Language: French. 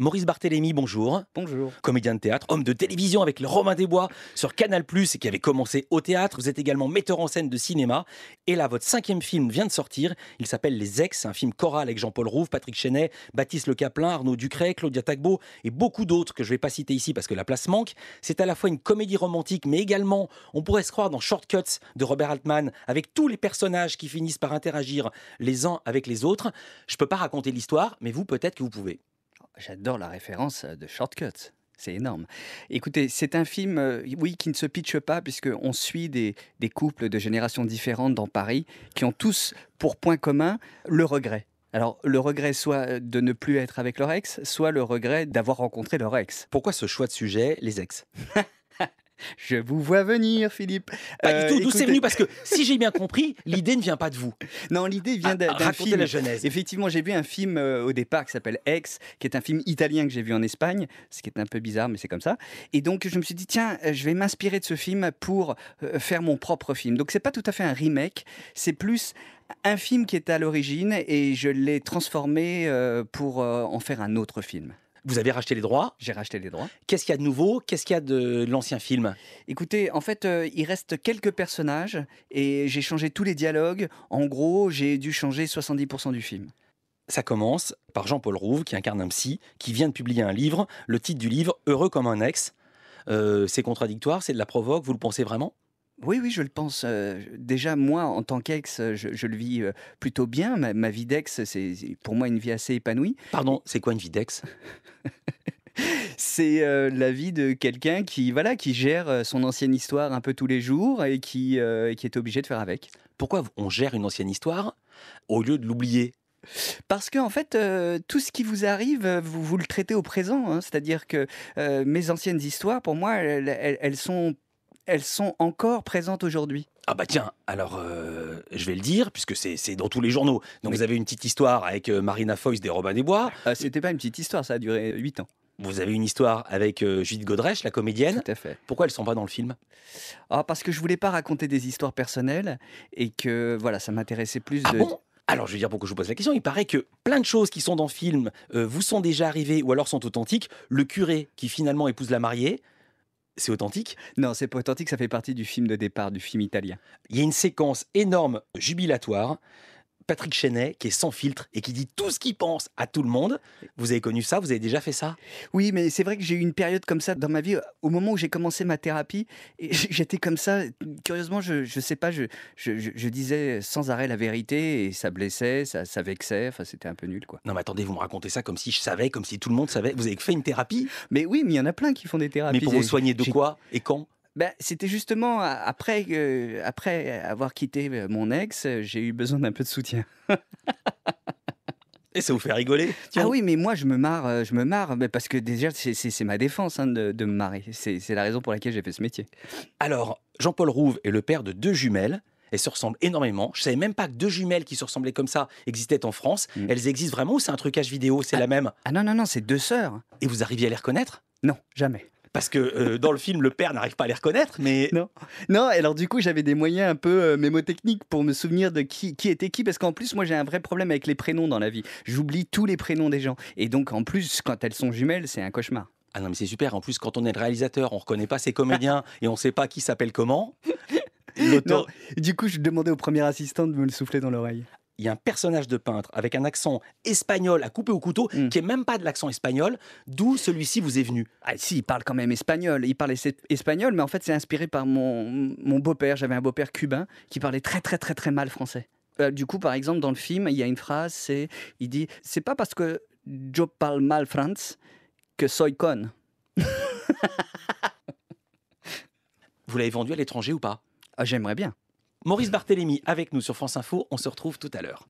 Maurice Barthélémy, bonjour. Bonjour. Comédien de théâtre, homme de télévision avec le Romain Desbois sur Canal et qui avait commencé au théâtre. Vous êtes également metteur en scène de cinéma. Et là, votre cinquième film vient de sortir. Il s'appelle Les Ex, un film choral avec Jean-Paul Rouve, Patrick Chenet, Baptiste Le Caplin, Arnaud Ducret, Claudia Tagbo et beaucoup d'autres que je ne vais pas citer ici parce que la place manque. C'est à la fois une comédie romantique, mais également, on pourrait se croire dans Shortcuts de Robert Altman avec tous les personnages qui finissent par interagir les uns avec les autres. Je ne peux pas raconter l'histoire, mais vous, peut-être que vous pouvez j'adore la référence euh, de Shortcuts. C'est énorme. Écoutez, c'est un film, euh, oui, qui ne se pitche pas, puisqu'on suit des, couples de générations différentes dans Paris qui ont tous pour point commun le regret. Alors, le regret soit euh, de ne plus être avec leur ex, soit le regret d'avoir rencontré leur ex. Pourquoi ce choix de sujet, les ex Je vous vois venir, Philippe. Pas du tout. Euh, d'où c'est venu Parce que si j'ai bien compris, l'idée ne vient pas de vous. Non, l'idée vient ah, d'un film. la jeunesse. Effectivement, j'ai vu un film euh, au départ qui s'appelle Ex, qui est un film italien que j'ai vu en Espagne, ce qui est un peu bizarre, mais c'est comme ça. Et donc, je me suis dit, tiens, euh, je vais m'inspirer de ce film pour faire mon propre film. Donc, c'est pas tout à fait un remake, c'est plus un film qui est à l'origine et je l'ai transformé pour en faire un autre film. Vous avez racheté les droits J'ai racheté les droits. Qu'est-ce qu'il y a de nouveau Qu'est-ce qu'il y a de l'ancien film Écoutez, en fait, euh, il reste quelques personnages et j'ai changé tous les dialogues. En gros, j'ai dû changer 70% du film. Ça commence par Jean-Paul Rouve, qui incarne un psy, qui vient de publier un livre. Le titre du livre, Heureux comme un ex. Euh, c'est contradictoire, c'est de la provoque, vous le pensez vraiment oui, oui, je le pense. déjà, moi, en tant qu'ex, je, le vis plutôt bien. Ma, vie d'ex, c'est pour moi une vie assez épanouie. Pardon, c'est quoi une vie d'ex C'est la vie de quelqu'un qui, voilà, qui gère son ancienne histoire un peu tous les jours et qui, est obligé de faire avec. Pourquoi on gère une ancienne histoire au lieu de l'oublier parce que en fait, tout ce qui vous arrive, vous, vous le traitez au présent. Hein. C'est-à-dire que mes anciennes histoires, pour moi, elles sont elles sont encore présentes aujourd'hui ah bah tiens, alors euh, je vais le dire, puisque c'est dans tous les journaux. Donc vous avez une petite histoire avec euh, Marina Foïs des Robins des Bois. Ah, c'était pas une petite histoire, ça a duré huit ans. Vous avez une histoire avec euh, Judith Godrèche, la comédienne. fait. Pourquoi elles sont pas dans le film ah, Parce que je voulais pas raconter des histoires personnelles et que voilà, ça m'intéressait plus ah Bon alors, je veux dire pourquoi je vous pose la question. Il paraît que plein de choses qui sont dans le film vous sont déjà arrivées ou alors sont authentiques. Le curé qui finalement épouse la mariée, c'est authentique Non, c'est pas authentique, ça fait partie du film de départ, du film italien. Il y a une séquence énorme, jubilatoire, Patrick Chenet qui est sans filtre et qui dit tout ce qu'il pense à tout le monde. Vous avez connu ça Vous avez déjà fait ça Oui, mais c'est vrai que j'ai eu une période comme ça dans ma vie. Au moment où j'ai commencé ma thérapie, j'étais comme ça. Curieusement, je ne sais pas, je, disais sans arrêt la vérité et ça blessait, ça, ça vexait. Enfin, c'était un peu nul, quoi. Non, mais attendez, vous me racontez ça comme si je savais, comme si tout le monde savait. Vous avez fait une thérapie Mais oui, mais il y en a plein qui font des thérapies. Mais pour vous soigner de quoi et quand ben, c'était justement après, après avoir quitté mon ex, j'ai eu besoin d'un peu de soutien. Et ça vous fait rigoler Ah oui, mais moi je me marre, je me marre, parce que déjà c'est ma défense hein, de, de, me marrer. C'est la raison pour laquelle j'ai fait ce métier. Alors, Jean-Paul Rouve est le père de deux jumelles. Elles se ressemblent énormément. Je savais même pas que deux jumelles qui se ressemblaient comme ça existaient en France. Mmh. Elles existent vraiment ou c'est un trucage vidéo C'est ah, la même Ah non, non, non, c'est deux sœurs. Et vous arriviez à les reconnaître Non, jamais parce que euh, dans le film, le père n'arrive pas à les reconnaître, mais... Non, non alors du coup, j'avais des moyens un peu euh, mémotechniques pour me souvenir de qui, qui était qui, parce qu'en plus, moi, j'ai un vrai problème avec les prénoms dans la vie. J'oublie tous les prénoms des gens. Et donc, en plus, quand elles sont jumelles, c'est un cauchemar. Ah non, mais c'est super. En plus, quand on est le réalisateur, on reconnaît pas ses comédiens et on sait pas qui s'appelle comment. Du coup, je demandais au premier assistant de me le souffler dans l'oreille il y a un personnage de peintre avec un accent espagnol à couper au couteau, mm. qui est même pas de l'accent espagnol, d'où celui-ci vous est venu. Ah si, il parle quand même espagnol, il parlait espagnol, mais en fait c'est inspiré par mon, beau-père, j'avais un beau-père cubain qui parlait très très très très mal français. Euh, du coup, par exemple, dans le film, il y a une phrase, c'est, il dit, c'est pas parce que je parle mal France que soy con. Vous l'avez vendu à l'étranger ou pas ah, J'aimerais bien. Maurice Barthélémy avec nous sur France Info. On se retrouve tout à l'heure.